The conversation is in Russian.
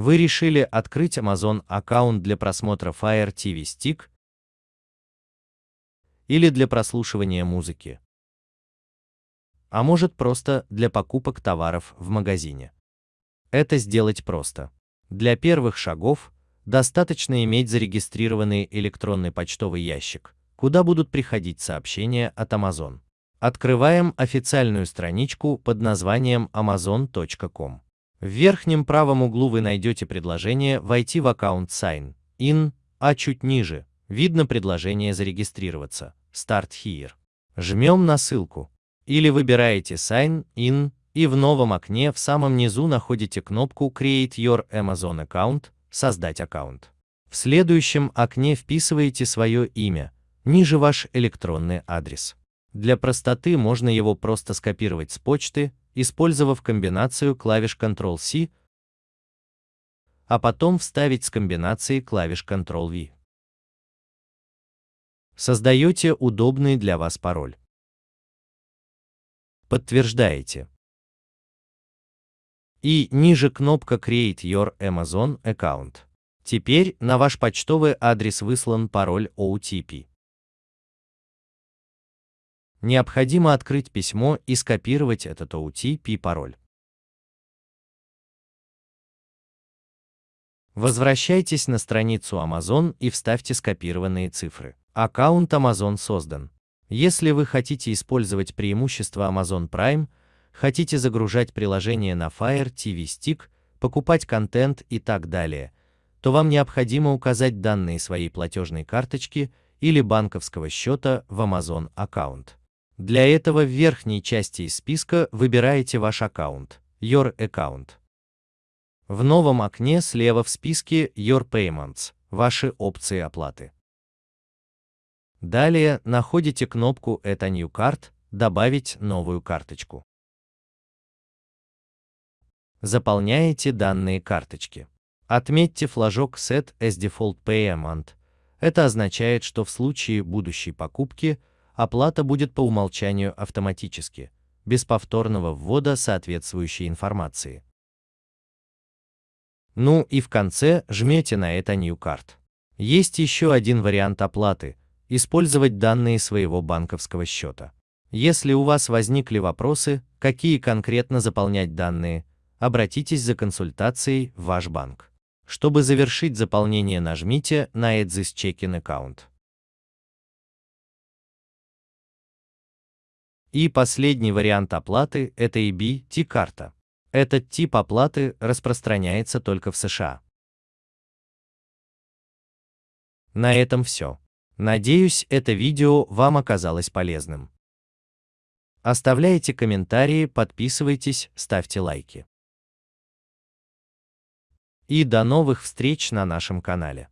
Вы решили открыть Amazon аккаунт для просмотра Fire TV Stick или для прослушивания музыки, а может просто для покупок товаров в магазине. Это сделать просто. Для первых шагов достаточно иметь зарегистрированный электронный почтовый ящик, куда будут приходить сообщения от Amazon. Открываем официальную страничку под названием amazon.com. В верхнем правом углу вы найдете предложение «Войти в аккаунт Sign In», а чуть ниже видно предложение «Зарегистрироваться» Start Here. Жмем на ссылку. Или выбираете Sign In и в новом окне в самом низу находите кнопку Create Your Amazon Account – Создать аккаунт. В следующем окне вписываете свое имя, ниже ваш электронный адрес. Для простоты можно его просто скопировать с почты использовав комбинацию клавиш Ctrl-C, а потом вставить с комбинацией клавиш Ctrl-V. Создаете удобный для вас пароль. Подтверждаете. И ниже кнопка Create Your Amazon Account. Теперь на ваш почтовый адрес выслан пароль OTP необходимо открыть письмо и скопировать этот OTP-пароль. Возвращайтесь на страницу Amazon и вставьте скопированные цифры. Аккаунт Amazon создан. Если вы хотите использовать преимущества Amazon Prime, хотите загружать приложение на Fire TV Stick, покупать контент и так далее, то вам необходимо указать данные своей платежной карточки или банковского счета в Amazon аккаунт. Для этого в верхней части из списка выбираете ваш аккаунт, Your Account. В новом окне слева в списке Your Payments, ваши опции оплаты. Далее находите кнопку «Это New Card», «Добавить новую карточку». Заполняете данные карточки. Отметьте флажок Set as Default Payment. Это означает, что в случае будущей покупки – оплата будет по умолчанию автоматически, без повторного ввода соответствующей информации. Ну и в конце жмете на это New Card. Есть еще один вариант оплаты – использовать данные своего банковского счета. Если у вас возникли вопросы, какие конкретно заполнять данные, обратитесь за консультацией в ваш банк. Чтобы завершить заполнение, нажмите на Add Exist Checking Account. И последний вариант оплаты – это EBT-карта. Этот тип оплаты распространяется только в США. На этом все. Надеюсь, это видео вам оказалось полезным. Оставляйте комментарии, подписывайтесь, ставьте лайки. И до новых встреч на нашем канале.